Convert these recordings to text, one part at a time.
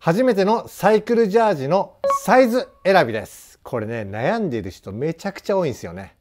初めてのサイクルジャージのサイズ選びですこれね悩んでいる人めちゃくちゃ多いんですよね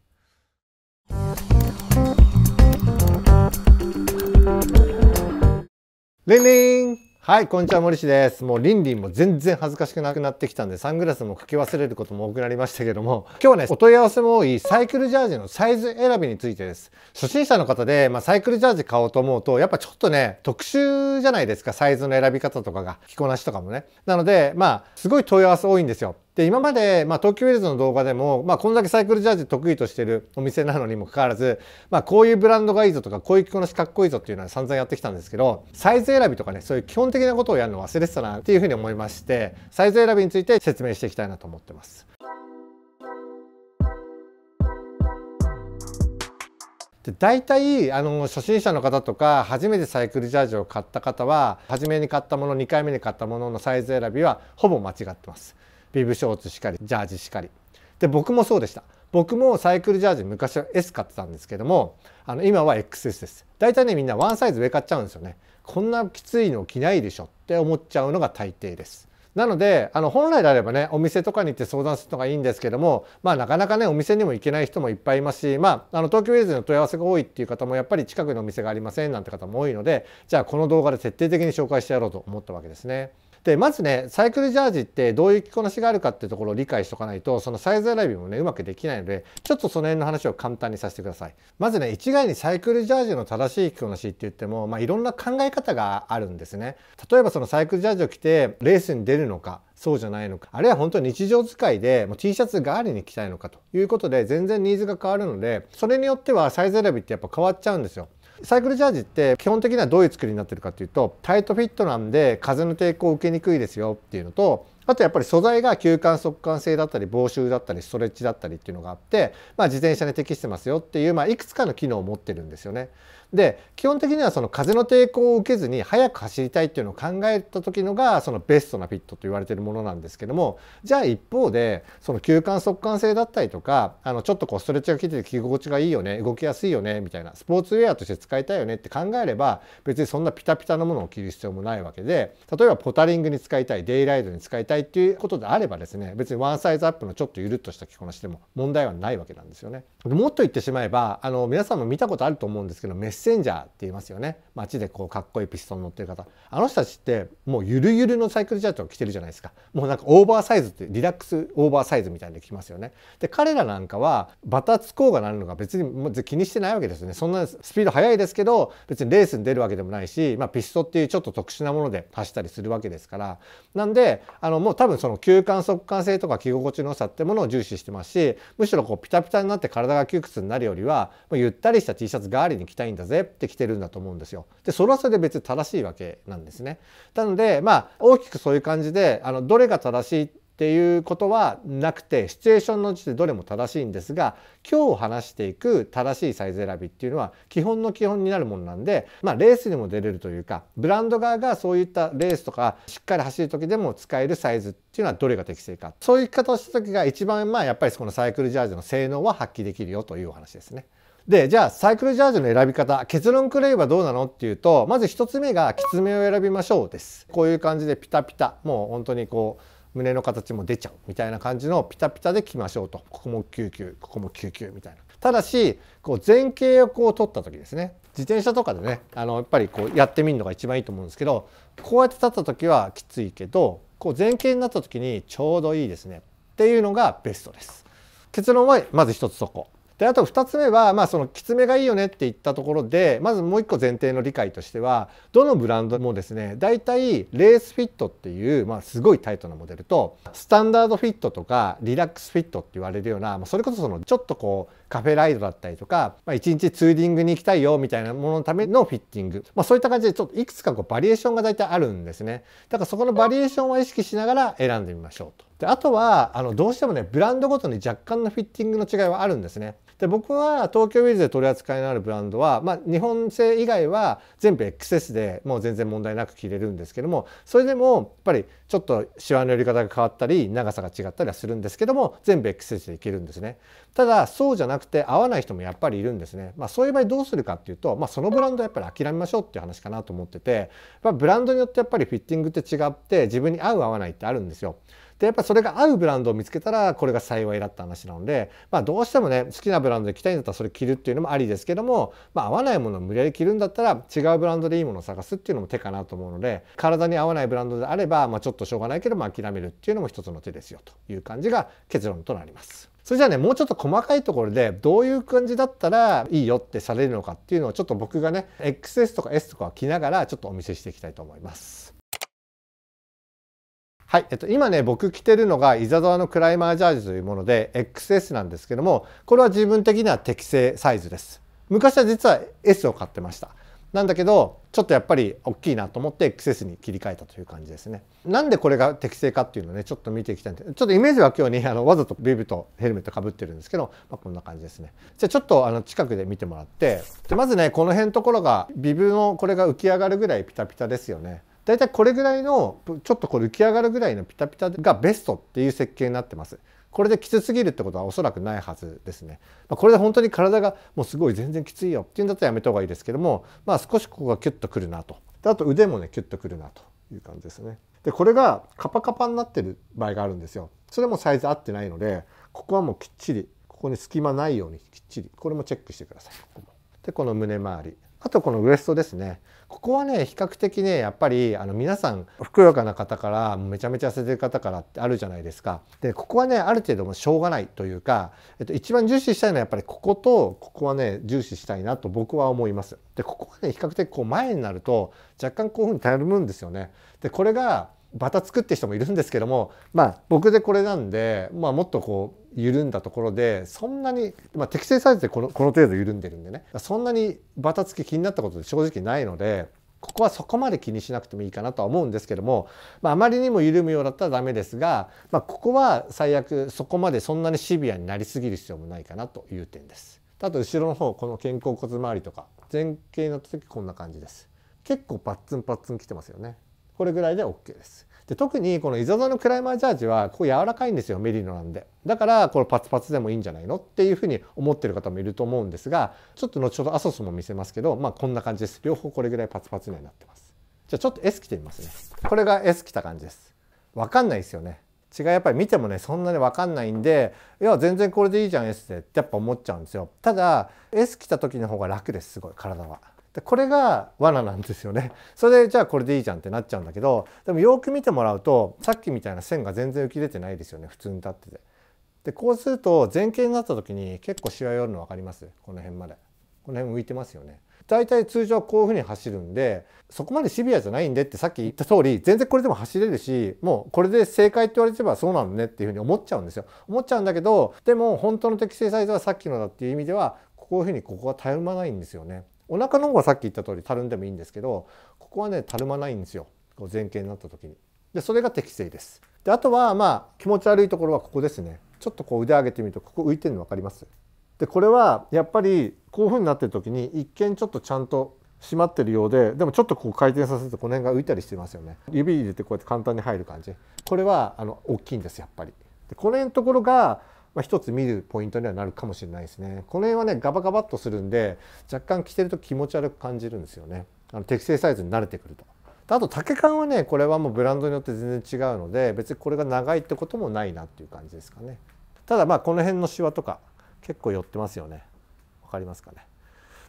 リンリンはい、こんにちは、森氏です。もう、りんりんも全然恥ずかしくなくなってきたんで、サングラスもかけ忘れることも多くなりましたけども、今日はね、お問い合わせも多いサイクルジャージのサイズ選びについてです。初心者の方で、まあ、サイクルジャージ買おうと思うと、やっぱちょっとね、特殊じゃないですか、サイズの選び方とかが、着こなしとかもね。なので、まあ、すごい問い合わせ多いんですよ。で今まで、まあ、東京ウィルズの動画でも、まあ、こんだけサイクルジャージ得意としてるお店なのにもかかわらず、まあ、こういうブランドがいいぞとかこういう着こなしかっこいいぞっていうのは散々やってきたんですけどサイズ選びとかねそういう基本的なことをやるの忘れてたなっていうふうに思いましてサイズ選びについて説明していきたいなと思ってます。で大体あの初心者の方とか初めてサイクルジャージを買った方は初めに買ったもの2回目に買ったもののサイズ選びはほぼ間違ってます。ビブショーツしかりジャージしかりで僕もそうでした僕もサイクルジャージ昔は S 買ってたんですけどもあの今は XS です大体ねみんなワンサイズ上買っちゃうんですよねこんなきついの着ないでしょって思っちゃうのが大抵ですなのであの本来であればねお店とかに行って相談するのがいいんですけどもまあなかなかねお店にも行けない人もいっぱいいますしまああの東京ウェイズの問い合わせが多いっていう方もやっぱり近くのお店がありませんなんて方も多いのでじゃあこの動画で徹底的に紹介してやろうと思ったわけですね。でまずねサイクルジャージってどういう着こなしがあるかっていうところを理解しておかないとそのサイズ選びもねうまくできないのでちょっとその辺の話を簡単にさせてくださいまずね一概にサイクルジャージの正しい着こなしって言っても、まあ、いろんな考え方があるんですね例えばそのサイクルジャージを着てレースに出るのかそうじゃないのかあるいは本当に日常使いでもう T シャツ代わりに着たいのかということで全然ニーズが変わるのでそれによってはサイズ選びってやっぱ変わっちゃうんですよサイクルジャージって基本的にはどういう作りになってるかっていうとタイトフィットなんで風の抵抗を受けにくいですよっていうのとあとやっぱり素材が急汗速乾性だったり防臭だったりストレッチだったりっていうのがあって、まあ、自転車に適してますよっていう、まあ、いくつかの機能を持ってるんですよね。で基本的にはその風の抵抗を受けずに速く走りたいっていうのを考えた時のがそのベストなフィットと言われてるものなんですけどもじゃあ一方でその急汗速乾性だったりとかあのちょっとこうストレッチが効いてて着心地がいいよね動きやすいよねみたいなスポーツウェアとして使いたいよねって考えれば別にそんなピタピタのものを着る必要もないわけで例えばポタリングに使いたいデイライドに使いたいいっていうことであればですね別にワンサイズアップのちょっとゆるっとした着こなしでも問題はないわけなんですよね。もっと言ってしまえばあの皆さんも見たことあると思うんですけどメッセンジャーって言いますよね街でこうかっこいいピストン乗ってる方あの人たちってもうゆるゆるのサイクルジャージを着てるじゃないですかもうなんかオーバーサイズってリラックスオーバーサイズみたいで着ますよね。で彼らなんかはバタつこうがなるのが別に気にしてないわけですよねそんなスピード速いですけど別にレースに出るわけでもないし、まあ、ピストっていうちょっと特殊なもので走ったりするわけですからなんであのもう多分その吸間速乾性とか着心地の良さってものを重視してますしむしろこうピタピタになって体が窮屈になるよりはゆったりした T シャツ代わりに着たいんだぜって着てるんだと思うんですよ。でそれはそれで別に正しいわけなんですね。なのでまあ大きくそういう感じであのどれが正しいっていうことはなくてシチュエーションのうちでどれも正しいんですが今日話していく正しいサイズ選びっていうのは基本の基本になるものなんで、まあ、レースにも出れるというかブランド側がそういったレースとかしっかり走る時でも使えるサイズっていうのはどれが適正かそういう生方をした時が一番まあやっぱりこのサイクルジャージの性能は発揮できるよというお話ですね。でじゃあサイクルジャージの選び方結論くれればどうなのっていうとまず1つ目がきつめを選びましょうです。こういう感じでピタピタもう本当にこう胸の形も出ちゃうみたいな感じのピタピタで来ましょうとここも救急ここも救急みたいなただしこう前傾横を取った時ですね自転車とかでねあのやっぱりこうやってみるのが一番いいと思うんですけどこうやって立った時はきついけどこう前傾になった時にちょうどいいですねっていうのがベストです結論はまず一つそこであと2つ目は、まあ、そのきつめがいいよねって言ったところでまずもう1個前提の理解としてはどのブランドもですね大体レースフィットっていう、まあ、すごいタイトなモデルとスタンダードフィットとかリラックスフィットって言われるようなそれこそそのちょっとこうカフェライドだったりとか、まあ、1日ツーリングに行きたいよみたいなもののためのフィッティング、まあ、そういった感じでちょっといくつかこうバリエーションが大体あるんですねだからそこのバリエーションは意識しながら選んでみましょうと。であとはあのどうしてもねブランドごとに若干のフィッティングの違いはあるんですね。で僕は東京ウィルで取り扱いのあるブランドは、まあ、日本製以外は全部 XS でもう全然問題なく着れるんですけどもそれでもやっぱりちょっとシワの寄り方が変わったり長さが違ったりはするんですけども全部 XS でいけるんですねただそうじゃなくて合わない人もやっぱりいるんですね、まあ、そういう場合どうするかっていうと、まあ、そのブランドやっぱり諦めましょうっていう話かなと思ってて、まブランドによってやっぱりフィッティングって違って自分に合う合わないってあるんですよでやっぱそれが合うブランドを見つけたらこれが幸いだった話なので、まあ、どうしてもね好きなブランドで着たいんだったらそれ着るっていうのもありですけども、まあ、合わないものを無理やり着るんだったら違うブランドでいいものを探すっていうのも手かなと思うので体に合わないブランドであれば、まあ、ちょっとしょうがないけども諦めるっていうのも一つの手ですよという感じが結論となります。それじゃあねもうちょっと細かいところでどういう感じだったらいいよってされるのかっていうのをちょっと僕がね XS とか S とかを着ながらちょっとお見せしていきたいと思います。はい、えっと、今ね僕着てるのが伊沢のクライマージャージというもので XS なんですけどもこれは自分的には適正サイズです昔は実は S を買ってましたなんだけどちょっとやっぱり大きいなと思って XS に切り替えたという感じですねなんでこれが適正かっていうのをねちょっと見ていきたいんでちょっとイメージは今日ねあのわざとビブとヘルメットかぶってるんですけど、まあ、こんな感じですねじゃあちょっとあの近くで見てもらってでまずねこの辺のところがビブのこれが浮き上がるぐらいピタピタですよね大体これぐらいのちょっとこう浮き上がるぐらいのピタピタがベストっていう設計になってます。これできつすぎるってことはおそらくないはずですね。まあ、これで本当に体がもうすごい全然きついよっていうんだったらやめた方がいいですけども、まあ、少しここがキュッとくるなとであと腕もねキュッとくるなという感じですね。でこれがカパカパになってる場合があるんですよ。それもサイズ合ってないのでここはもうきっちりここに隙間ないようにきっちりこれもチェックしてください。ここでこの胸周りあとこのウエストですね。ここはね比較的ねやっぱりあの皆さんふくよかな方からめちゃめちゃ痩せてる方からってあるじゃないですか。でここはねある程度もしょうがないというか、えっと、一番重視したいのはやっぱりこことここはね重視したいなと僕は思います。でここはね比較的こう前になると若干こういうふうにたるむんですよね。でこれがバタつくって人もいるんですけどもまあ僕でこれなんで、まあ、もっとこう、緩んだところでそんなに、まあ、適正サイズでこのこの程度緩んでるんでねそんなにバタつき気になったことで正直ないのでここはそこまで気にしなくてもいいかなとは思うんですけども、まあ、あまりにも緩むようだったらダメですが、まあ、ここは最悪そこまでそんなにシビアになりすぎる必要もないかなという点です。あと後ろの方この肩甲骨周りとか前傾になった時こんな感じです。結構パッツンパッツンきてますよね。これぐらいで OK です。で特にこのイザザのクライマージャージはここ柔らかいんですよメリノなんでだからこれパツパツでもいいんじゃないのっていうふうに思ってる方もいると思うんですがちょっと後ほどアソスも見せますけどまあこんな感じです両方これぐらいパツパツになってますじゃあちょっと S 着てみますねこれが S 着た感じですわかんないですよね違いやっぱり見てもねそんなに分かんないんでいや全然これでいいじゃん S でってやっぱ思っちゃうんですよただ S 着た時の方が楽ですすごい体はでこれが罠なんですよねそれでじゃあこれでいいじゃんってなっちゃうんだけどでもよく見てもらうとさっきみたいな線が全然浮き出てないですよね普通に立ってて。でこうすると前傾になった時に結構しわ寄るの分かりますこの辺までこの辺浮いてますよね大体通常こういうふうに走るんでそこまでシビアじゃないんでってさっき言った通り全然これでも走れるしもうこれで正解って言われてばそうなのねっていうふうに思っちゃうんですよ思っちゃうんだけどでも本当の適正サイズはさっきのだっていう意味ではこういうふうにここはたまないんですよねお腹の方はさっき言った通りたるんでもいいんですけどここはねたるまないんですよこう前傾になった時にでそれが適正ですであとはまあ気持ち悪いところはここですねちょっとこう腕上げてみるとここ浮いてるの分かりますでこれはやっぱりこういうふうになってる時に一見ちょっとちゃんと締まってるようででもちょっとこう回転させるとこの辺が浮いたりしてますよね指入れてこうやって簡単に入る感じこれはあの大きいんですやっぱりでこの辺のところがまあ、一つ見るポイントにはなるかもしれないですね。この辺はねガバガバっとするんで若干着てると気持ち悪く感じるんですよね。あの適正サイズに慣れてくると。あと丈感はねこれはもうブランドによって全然違うので別にこれが長いってこともないなっていう感じですかね。ただまあこの辺のシワとか結構寄ってますよね。わかりますかね。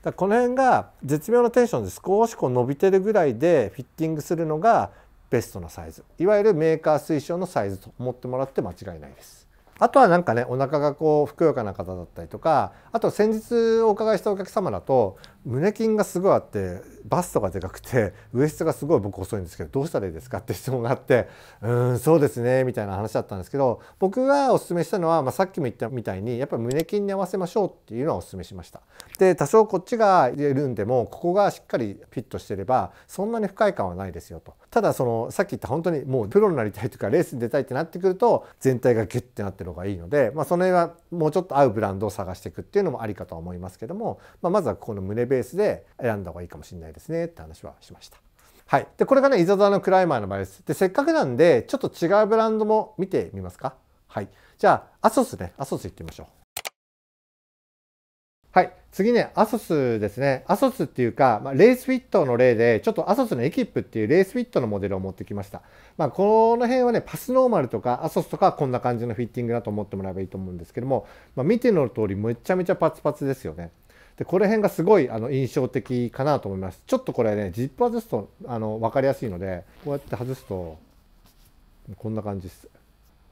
だこの辺が絶妙なテンションで少しこう伸びてるぐらいでフィッティングするのがベストなサイズいわゆるメーカー推奨のサイズと思ってもらって間違いないです。あとはなんかねお腹がこうふくよかな方だったりとかあと先日お伺いしたお客様だと胸筋がすごいあってバストがでかくて ウエストがすごい僕遅いんですけどどうしたらいいですかって質問があってうんそうですねみたいな話だったんですけど僕がおすすめしたのは、まあ、さっきも言ったみたいにやっぱり胸筋に合わせましょうっていうのはおすすめしました。で多少こっちが入れるんでもここがしっかりフィットしてればそんなに不快感はないですよと。ただそのさっき言った本当にもうプロになりたいとかレースに出たいってなってくると全体がギュッてなってる方がいいので、まあ、その辺はもうちょっと合うブランドを探していくっていうのもありかとは思いますけども、まあ、まずはこの胸ベースで選んだ方がいいかもしれないですねって話はしました。はい、でこれがねイザザのクライマーの場合ですでせっかくなんでちょっと違うブランドも見てみますかはいじゃあアソスねアソス行ってみましょうはい。次ね、アソスですね。アソスっていうか、まあ、レースフィットの例で、ちょっとアソスのエキップっていうレースフィットのモデルを持ってきました。まあ、この辺はね、パスノーマルとかアソスとかこんな感じのフィッティングだと思ってもらえばいいと思うんですけども、まあ、見ての通り、めちゃめちゃパツパツですよね。でこれ辺がすごいあの印象的かなと思いますちょっとこれねジップ外すとあの分かりやすいのでこうやって外すとこんな感じです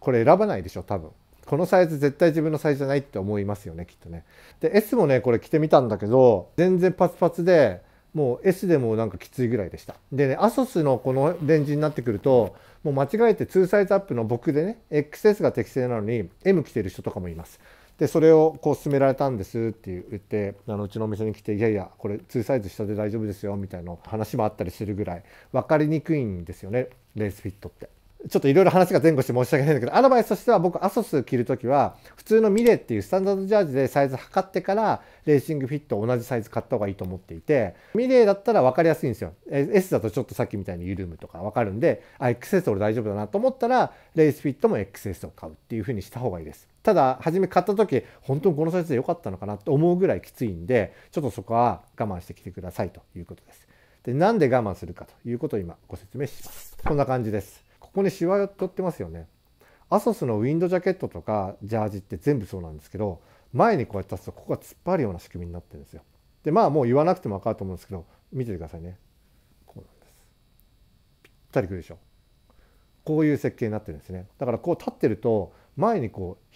これ選ばないでしょ多分このサイズ絶対自分のサイズじゃないって思いますよねきっとねで S もねこれ着てみたんだけど全然パツパツでもう S でもなんかきついぐらいでしたでね ASOS のこのレンジになってくるともう間違えて2サイズアップの僕でね XS が適正なのに M 着てる人とかもいますでそれをこう勧められたんですって言ってあのうちのお店に来て「いやいやこれ2サイズ下で大丈夫ですよ」みたいな話もあったりするぐらい分かりにくいんですよねレースフィットって。ちょっといろいろ話が前後して申し訳ないんだけどアドバイスとしては僕アソス着る時は普通のミレっていうスタンダードジャージでサイズ測ってからレーシングフィット同じサイズ買った方がいいと思っていてミレーだったら分かりやすいんですよ S だとちょっとさっきみたいに緩むとか分かるんであ XS 俺大丈夫だなと思ったらレースフィットも XS を買うっていう風にした方がいいですただ初め買った時本当にこのサイズで良かったのかなと思うぐらいきついんでちょっとそこは我慢してきてくださいということです。でなんで我慢するかということを今ご説明します。こんな感じです。ここにシワを取ってますよね。アソスのウィンドジャケットとかジャージって全部そうなんですけど前にこうやって立つとここが突っ張るような仕組みになってるんですよ。でまあもう言わなくても分かると思うんですけど見ててくださいね。こうなんです。ぴったりくるでしょ。こういう設計になってるんですね。だからこう立ってると前にこう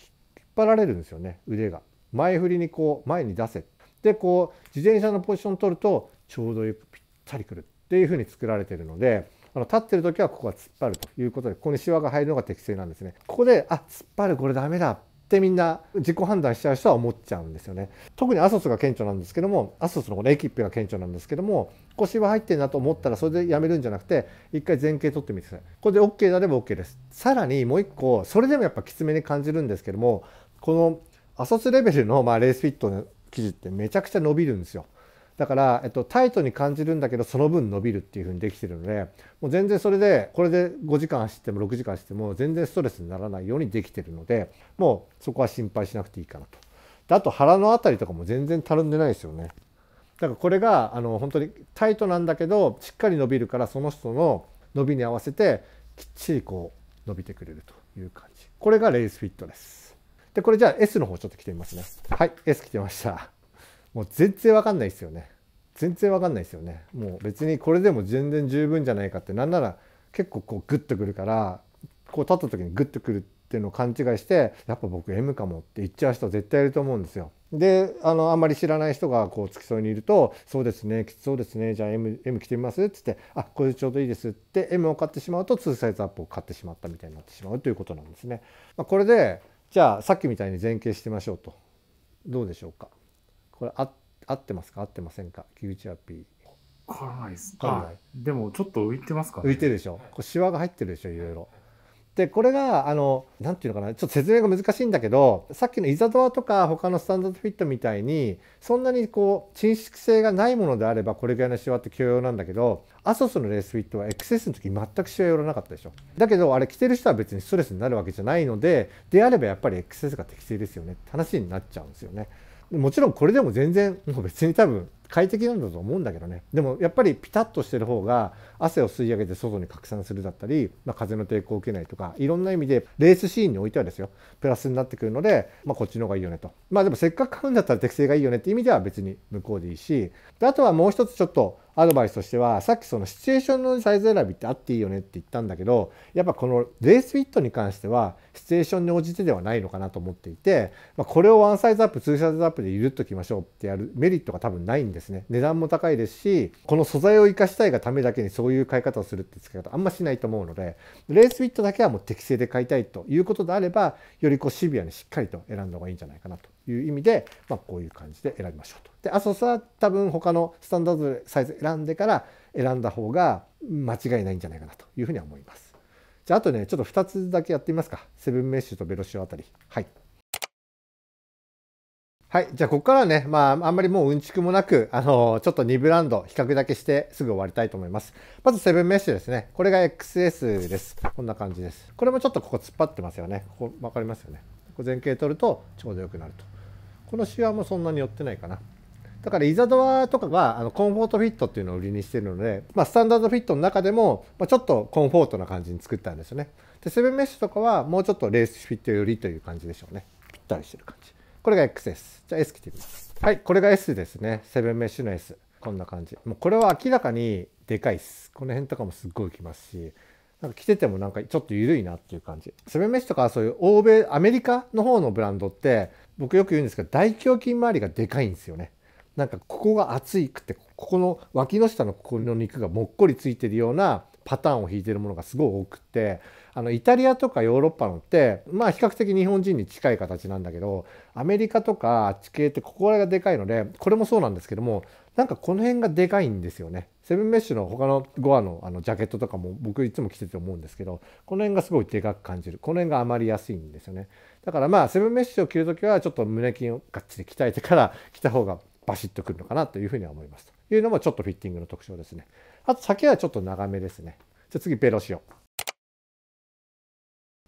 張られるんですよね腕が前振りにこう前に出せでこう自転車のポジション取るとちょうどよくぴったりくるっていう風に作られてるのであの立ってる時はここは突っ張るということでここにシワが入るのが適正なんですねここであ突っ張るこれダメだってみんな自己判断しちゃう人は思っちゃうんですよね特にアソスが顕著なんですけどもアソスのこのエキッペが顕著なんですけども腰は入ってんなと思ったらそれでやめるんじゃなくて一回前傾取ってみてくださいこれで OK であれば OK ですさらにもう一個それでもやっぱきつめに感じるんですけどもこのアソスレベルの、まあ、レースフィットの記事ってめちゃくちゃ伸びるんですよ。だから、えっと、タイトに感じるんだけどその分伸びるっていう風にできてるのでもう全然それでこれで5時間走っても6時間走っても全然ストレスにならないようにできてるのでもうそこは心配しなくていいかなと。であと腹の辺りとかも全然たるんでないですよね。だからこれがあの本当にタイトなんだけどしっかり伸びるからその人の伸びに合わせてきっちりこう伸びてくれるという感じ。これがレースフィットです。で、これじゃあ S の方ちょっと来てみますね。はい、S 来てました。もう全然わかんないですよね。全然わかんないですよね。もう別にこれでも全然十分じゃないかって、なんなら結構こうグッとくるから、こう立った時にグッとくるっていうのを勘違いして、やっぱ僕 M かもって言っちゃう人絶対いると思うんですよ。であのあんまり知らない人がこう付き添いにいると「そうですねきつそうですねじゃあ M, M 着てみます」っつって「あこれちょうどいいです」って M を買ってしまうと2サイズアップを買ってしまったみたいになってしまうということなんですね。まあ、これでじゃあさっきみたいに前傾してみましょうとどうでしょうかこれあ合ってますか合ってませんか木内は P わからないですでもちょっと浮いてますか、ね、浮いてるでしょこうシワが入ってるでしょいろいろでこれがあの何て言うのかなちょっと説明が難しいんだけどさっきのイザドアとか他のスタンダードフィットみたいにそんなにこう沈縮性がないものであればこれぐらいのシワって許容なんだけどアソスのレースフィットは XS の時全くシワ寄らなかったでしょだけどあれ着てる人は別にストレスになるわけじゃないのでであればやっぱり XS が適正ですよねって話になっちゃうんですよね。もちろんこれでも全然もう別に多分快適なんだと思うんだけどねでもやっぱりピタッとしてる方が汗を吸い上げて外に拡散するだったり、まあ、風の抵抗を受けないとかいろんな意味でレースシーンにおいてはですよプラスになってくるので、まあ、こっちの方がいいよねとまあでもせっかく買うんだったら適正がいいよねって意味では別に向こうでいいしであとはもう一つちょっとアドバイスとしてはさっきそのシチュエーションのサイズ選びってあっていいよねって言ったんだけどやっぱこのレースフィットに関してはシチュエーションに応じてではないのかなと思っていて、まあ、これをワンサイズアップツーサイズアップでゆるっときましょうってやるメリットが多分ないんですね値段も高いですしこの素材を生かしたいがためだけにそういう買い方をするって使い方あんましないと思うのでレースフィットだけはもう適正で買いたいということであればよりこうシビアにしっかりと選んだ方がいいんじゃないかなという意味で、まあ、こういう感じで選びましょうと。で、アソスは多分他のスタンダードサイズ選んでから選んだ方が間違いないんじゃないかなというふうには思います。じゃあ、あとね、ちょっと2つだけやってみますか。セブンメッシュとベロシオあたり。はい。はい。じゃあ、ここからはね、まあ、あんまりもううんちくもなく、あのー、ちょっと2ブランド、比較だけしてすぐ終わりたいと思います。まず、セブンメッシュですね。これが XS です。こんな感じです。これもちょっとここ突っ張ってますよね。ここ、わかりますよね。ここ前傾取るとちょうどよくなると。このシワもそんなに寄ってないかなだからイザドアとかはあのコンフォートフィットっていうのを売りにしてるので、まあ、スタンダードフィットの中でも、まあ、ちょっとコンフォートな感じに作ったんですよねでセブンメッシュとかはもうちょっとレースフィット寄りという感じでしょうねぴったりしてる感じこれが X s じゃあ S 着てみますはいこれが S ですねセブンメッシュの S こんな感じもうこれは明らかにでかいっすこの辺とかもすっごいきますしなんか着ててもなんかちょっと緩いなっていう感じ。セブンメッシュとかはそういう欧米、アメリカの方のブランドって、僕よく言うんですけど大胸筋周りがでかいんですよね。なんかここが厚いくてここの脇の下のここの肉がもっこりついてるようなパターンを引いてるものがすごい多くてあのイタリアとかヨーロッパのってまあ比較的日本人に近い形なんだけどアメリカとか地形ってここらがでかいのでこれもそうなんですけどもなんかこの辺がでかいんですよね。セブンメッシュの他のゴアのあのジャケットとかも僕いつも着てて思うんですけどこの辺がすごいでかく感じるこの辺が余りやすいんですよね。だからまあセブンメッシュを着るときはちょっと胸筋をがっちり鍛えてから 着た方がバシッとくるのかなというふうには思いますというのもちょっとフィッティングの特徴ですねあと先はちょっと長めですねじゃ次ベロ塩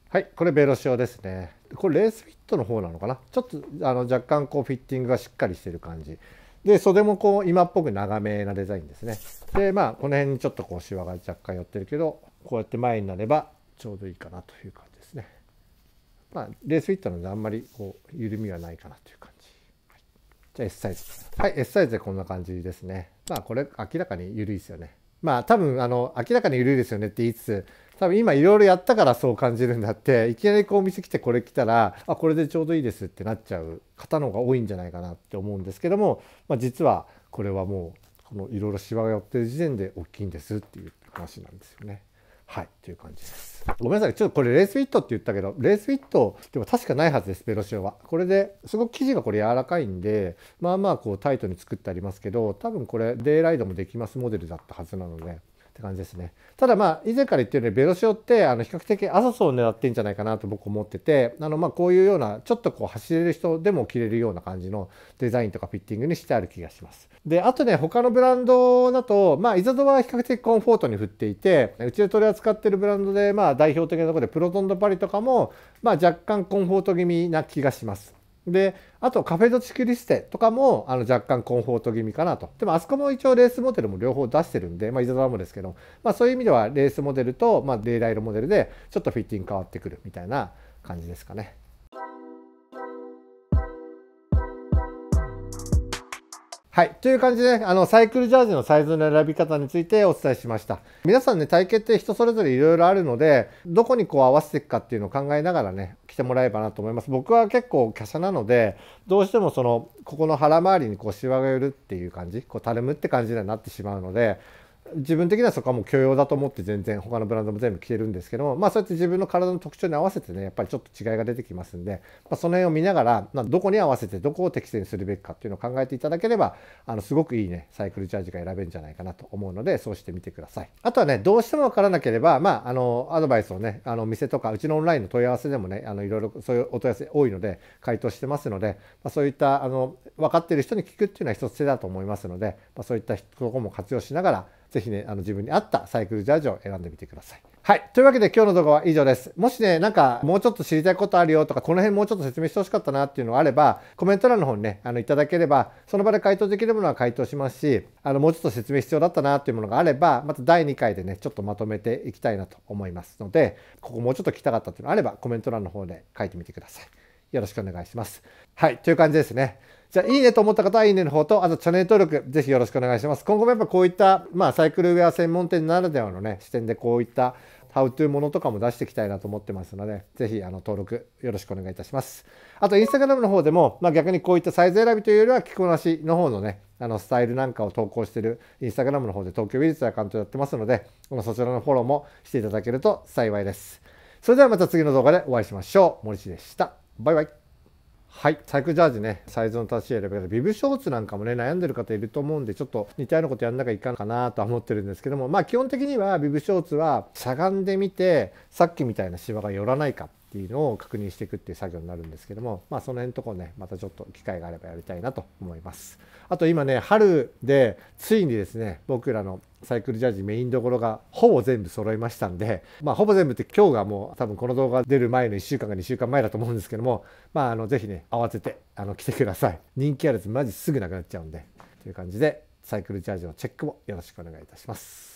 はいこれベロ塩ですねこれレースフィットの方なのかなちょっとあの若干こうフィッティングがしっかりしてる感じで袖もこう今っぽく長めなデザインですねでまあこの辺にちょっとこうシワが若干寄ってるけどこうやって前になればちょうどいいかなという感じですねまあ、レースフィットなのであんまりこう緩みはないかなという感じ。はい、じゃあ S サイズはい、S サイズでこんな感じですね。まあこれ明らかに緩いですよね。まあ多分あの明らかに緩いですよねって言いつつ多分今いろいろやったからそう感じるんだっていきなりこう見せ来てこれ来たらあこれでちょうどいいですってなっちゃう方の方が多いんじゃないかなって思うんですけども、まあ、実はこれはもうこのいろいろシワが寄ってる時点で大きいんですっていう話なんですよね。はいという感じですごめんなさいちょっとこれレースフィットって言ったけどレースフィットでも確かないはずですベロシオはこれですごく生地がこれ柔らかいんでまあまあこうタイトに作ってありますけど多分これデイライドもできますモデルだったはずなのでって感じですね。ただまあ以前から言ってるようにベロシオってあの比較的浅ソを狙ってんじゃないかなと僕思っててあのまこういうようなちょっとこう走れる人でも着れるような感じのデザインとかフィッティングにしてある気がします。であとね他のブランドだとまあイザドは比較的コンフォートに振っていてうちで取り扱ってるブランドでまあ代表的なところでプロトンドパリとかもまあ若干コンフォート気味な気がします。であとカフェ・ド・チキリステとかもあの若干コンフォート気味かなとでもあそこも一応レースモデルも両方出してるんで、まあ、伊沢もですけど、まあ、そういう意味ではレースモデルと、まあ、デイライドモデルでちょっとフィッティング変わってくるみたいな感じですかね。はい。という感じで、あの、サイクルジャージのサイズの選び方についてお伝えしました。皆さんね、体型って人それぞれ色々あるので、どこにこう合わせていくかっていうのを考えながらね、着てもらえばなと思います。僕は結構華奢なので、どうしてもその、ここの腹周りにこうシワが寄るっていう感じ、こうたるむって感じにはなってしまうので、自分的にはそこはもう許容だと思って全然他のブランドも全部着てるんですけどもまあそうやって自分の体の特徴に合わせてねやっぱりちょっと違いが出てきますんで、まあ、その辺を見ながら、まあ、どこに合わせてどこを適正にするべきかっていうのを考えていただければあのすごくいいねサイクルチャージが選べるんじゃないかなと思うのでそうしてみてくださいあとはねどうしても分からなければまああのアドバイスをねあのお店とかうちのオンラインの問い合わせでもねあのいろいろそういうお問い合わせ多いので回答してますので、まあ、そういったあの分かってる人に聞くっていうのは一つ手だと思いますので、まあ、そういったとこも活用しながらぜひね、あの自分に合ったサイクルジャージを選んでみてください。はい。というわけで今日の動画は以上です。もしね、なんかもうちょっと知りたいことあるよとか、この辺もうちょっと説明してほしかったなっていうのがあれば、コメント欄の方にね、あのいただければ、その場で回答できるものは回答しますし、あのもうちょっと説明必要だったなっていうものがあれば、また第2回でね、ちょっとまとめていきたいなと思いますので、ここもうちょっと聞きたかったっていうのがあれば、コメント欄の方で書いてみてください。よろしくお願いします。はい。という感じですね。じゃあ、いいねと思った方は、いいねの方と、あとチャンネル登録、ぜひよろしくお願いします。今後もやっぱこういった、まあ、サイクルウェア専門店ならではのね、視点でこういった、ハウトゥーものとかも出していきたいなと思ってますので、ぜひあの登録よろしくお願いいたします。あと、インスタグラムの方でも、まあ、逆にこういったサイズ選びというよりは、着こなしの方のね、あのスタイルなんかを投稿してるインスタグラムの方で東京美術アカウントやってますので、そちらのフォローもしていただけると幸いです。それではまた次の動画でお会いしましょう。森氏でした。バイバイ。はい、サイクジャージね、サイズの正しい選び方、ビブショーツなんかもね、悩んでる方いると思うんで、ちょっと似たようなことやんなきゃいかんかなとは思ってるんですけども、まあ基本的にはビブショーツはしゃがんでみて、さっきみたいなシワが寄らないかっていうのを確認していくっていう作業になるんですけども、まあ、その辺のところねまたちょっと機会があればやりたいなと思いますあと今ね春でついにですね僕らのサイクルジャージメインどころがほぼ全部揃いましたんで、まあ、ほぼ全部って今日がもう多分この動画出る前の1週間か2週間前だと思うんですけども、まあ、あのぜひね慌ててあの来てください人気あるやつマジすぐなくなっちゃうんでという感じでサイクルジャージのチェックもよろしくお願いいたします。